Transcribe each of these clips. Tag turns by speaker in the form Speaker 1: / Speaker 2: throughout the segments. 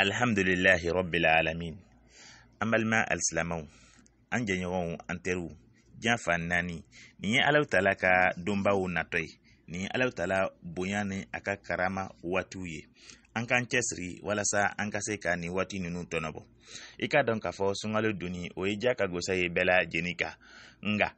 Speaker 1: alhamdulilahi rabilalamin an balima alisilamaw an jɛɲɔgɔnw an teriw jan fan naani nin ye alahu taala ka donbaw natɔ ye nin ye alahu taala bonya ni a ka karama waatiw ye an k'an cɛsiri walasa an ka se ka nin waati ninnu tɔnɔbɔ i k'a dɔn k'a fɔ sunkalo doni o ye ja ka gosa ye bɛɛ lajeni ka nga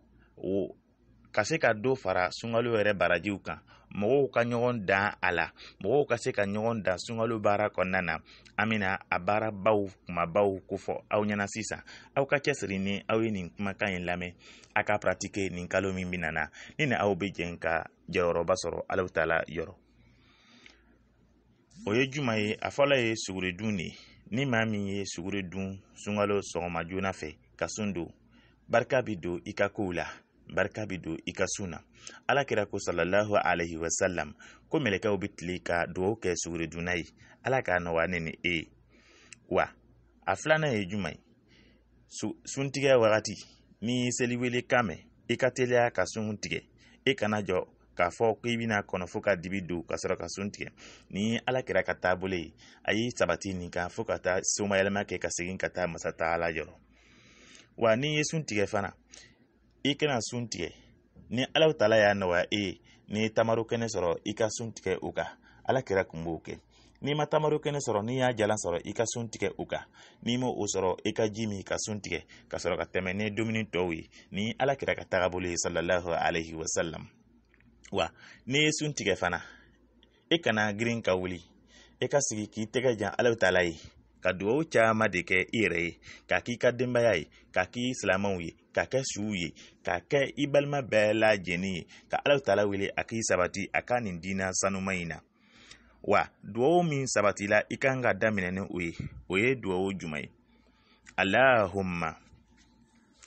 Speaker 1: ka se ka do fara sungalo yɛrɛ barajiw kan mɔgɔw ka ɲɔgɔn dan a la mɔgɔw ka se ka ɲɔgɔn dan sungalo baara kɔnɔna na an bena a baarabaw kumabaw kofɔ aw ɲɛna sisan aw ka cɛsiri ni aw ye nin kumakan in lamɛn a ka nin kalo min bɛna na ni ni aw be jɛn ka jɔyɔrɔba sɔrɔ alaw ta yɔrɔ o ye juman ye a fɔlɔ ye suguridun de ni ma min ye suguri dun sungalo sɔgɔma joona fɛ ka sun don barika bi don i ka kow la barika bi don i ka sun na ala kira ko alayhi wa sallam ko mɛlɛkɛw bɛ tile ka dugawu kɛ suguriduna ye ala k'a nɔgɔya ne ni e ye wa a filanan ye jumɛn ye suntigɛ wagati n'i ye seli wele kan mɛn i ka teliya e ka sun tigɛ i kana jɔ k'a fɔ k'i bɛna kɔnɔ fo ka dibi don ka sɔrɔ ka sun tigɛ ni ala kɛra ka taabolo ye a y'i sabati nin kan fo ka taa somayɛlɛma kɛ ka segin ka taa masa taala yɔrɔ wa n'i ye sun tigɛ fana i kana sun tigɛ ni alaw tala y'a nɔgɔya e ye ni ye tamaro kɛnɛ sɔrɔ i ka sun tigɛ o kan ala kɛra kun b'o kɛ n'i ma tamaro kɛnɛ sɔrɔ n'i y'a jalan sɔrɔ i ka sun tigɛ o kan n'i ma o sɔrɔ i ka ji min ka sun tigɛ ka sɔrɔ ka tɛmɛ ni dumuni tɔw ye ni ala kɛra ka taga bolo ye salallahu alaihi wasalam wa n'i ye sun tigɛ fana i kana girin ka wuli i ka sigi k'i tɛgɛ jan ala taala ye ka dugawu caaman de kɛ i yɛrɛ ye k'a k'i ka denbaya ye k'a k'i silamɛw ye k'a kɛ suw ye k'a kɛ i balima bɛɛ lajɛlen ye ka ala taala wele a k'i sabati a ka nin diina sanuma yi na wa dugawu min sabatila i kan ka daminɛ ni o ye o ye dugawu juman ye allahumma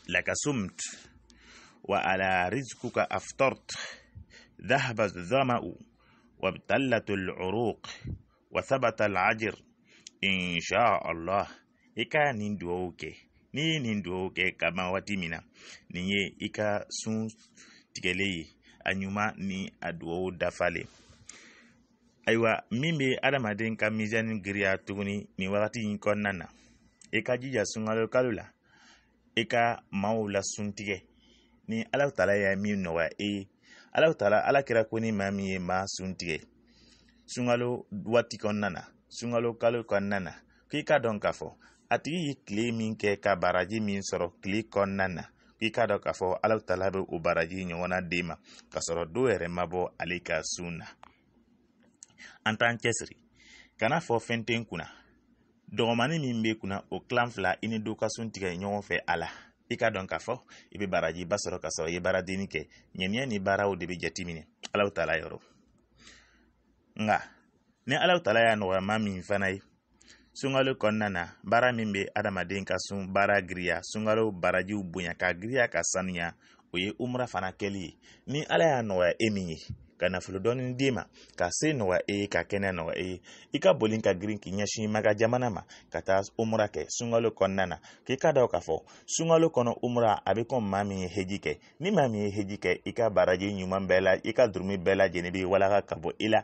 Speaker 1: laka sumt wa ala rizkuka aftart ذهب الظمأ وابتلت العروق وثبت العجر insha allah ika ka nin duwawu kɛ n'i ye nin duwawu kɛ ka ban min na nin ye i ka sun tigɛlen ye a ɲuman ni a duwawu dafalen ayiwa min bɛ adamaden ka mizani giriya tuguni nin wagati in kɔnɔna na i ka jija sunkalo kalo la i ka maaw lasuntigɛ ni ala tala y'a min nɔgɔya e ye ala taala ala kɛra ko ni maa min ye maa suntigɛ sunkalo waati kɔnɔna na sunkalokalo kɔnɔna na k'i ka dɔn k'a fɔ a tigi ye tile min kɛ ka baraji min sɔrɔ tile kɔnɔna na k'i ka dɔn k'a fɔ ala ta la bɛ o baraji ɲɔgɔnna d'e ma k'a sɔrɔ do yɛrɛ ma bɔ ale ka sun na an t'an cɛsiri kan'a fɔ fɛn tɛ n kunna dɔgɔmanin min bɛ kunna o tilan fila i ni do ka sun tigɛ ɲɔgɔn fɛ a la i ka dɔn k'a fɔ i bɛ baraji ba sɔrɔ k'a sɔrɔ i ye baara denni kɛ ɲɛniyɛ ni baaraw de bɛ jate minɛ ala ta la yɔrɔ nka ni alaw tala y'a nɔgɔya ma min fana ye sunkalo kɔnɔna na baara min bɛ adamaden ka sun baara giriya sunkalo barajiw bonya ka giriya ka sanuya o ye umra fana kɛli ye ni ala y'a nɔgɔya e min ye ka nafolo dɔɔni d'e ma ka se nɔgɔya e ye ka kɛnɛ nɔgɔya e ye i ka boli ka girin k'i ɲɛsin maga jamana ma ka taa umra kɛ sunkalo kɔnɔna na k'i ka dɔn k'a fɔ sunkalo kɔnɔ umra a bɛ kɔn maa min ye heji kɛ ni maa min ye heji kɛ i ka baraji ɲuman bɛɛ la i ka durumi bɛɛ lajɛlen bɛ walaka ka bɔ i e la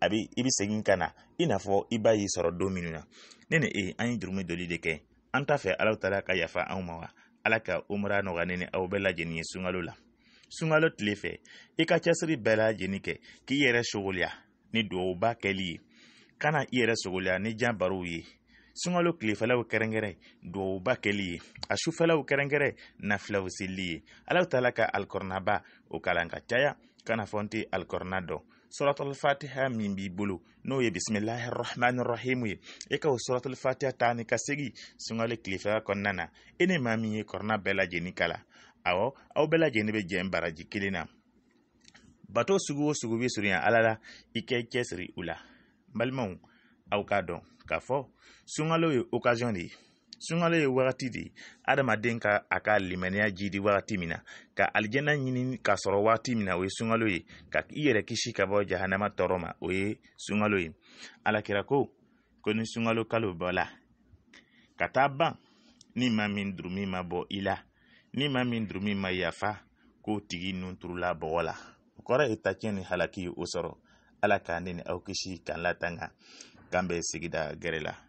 Speaker 1: a bi i bi segin ka na i n'a fɔ i b'a y'i sɔrɔ don minnu na ne ni e an ye jurumi doli de kɛ an t'a fɛ alaw taara ka yafa anw ma wa ala ka umara nɔgɔya ne ni aw bɛɛ lajɛlen ye sunkalo la sunkalo tile fɛ i ka cɛsiri bɛɛ lajɛlen kɛ k'i yɛrɛ sogoliya ni duwawuba kɛli ye kana i yɛrɛ sogoliya ni jan barow ye sunkalo tilefɛlaw kɛrɛnkɛrɛn duwawuba kɛli ye a sufɛlaw kɛrɛnkɛrɛn nafilaw selili ye alaw t'a la ka alikɔrɔnaba o kalan ka caya kana fɔ n tɛ alikɔrɔna dɔn suratul fatiha min b'i bolo n'o ye eh, bisimilahi rahmani rahimu ye e eh. ka o suratul fatiha ta ni ka segi sunkalo tilefɛla kɔnɔna eh, na e ni maa min ye kɔrɔna bɛɛ lajɛlen kala awɔ aw bɛɛ lajɛlen bɛ jɛn baraji kelen na bato sugu o sugu bɛ surunya ala la i kɛ cɛsiri u la n balimaw aw k'a dɔn k'a fɔ sunkalo ye occasion de ye sunkalo ye wagati de adamaden ka a ka limaniya jidi wagati min na ka alijana ɲini k'a sɔrɔ wagati min na o ye sunkalo ye ka i yɛrɛ kisi ka bɔ jahanama tɔɔrɔ ma o ye sunkalo ye alakira ko ko ni sunkalo kalo bɔla ka taa ban ni ma min duru min ma bɔ i la ni ma min duru min ma yafa k'o tigi nun turula bɔgɔ la o kɔrɔ ye tacɛn ni halaki ye o sɔrɔ ala k'an ne ni aw kisi k'an latanga k'an bɛ sigida gɛrɛ la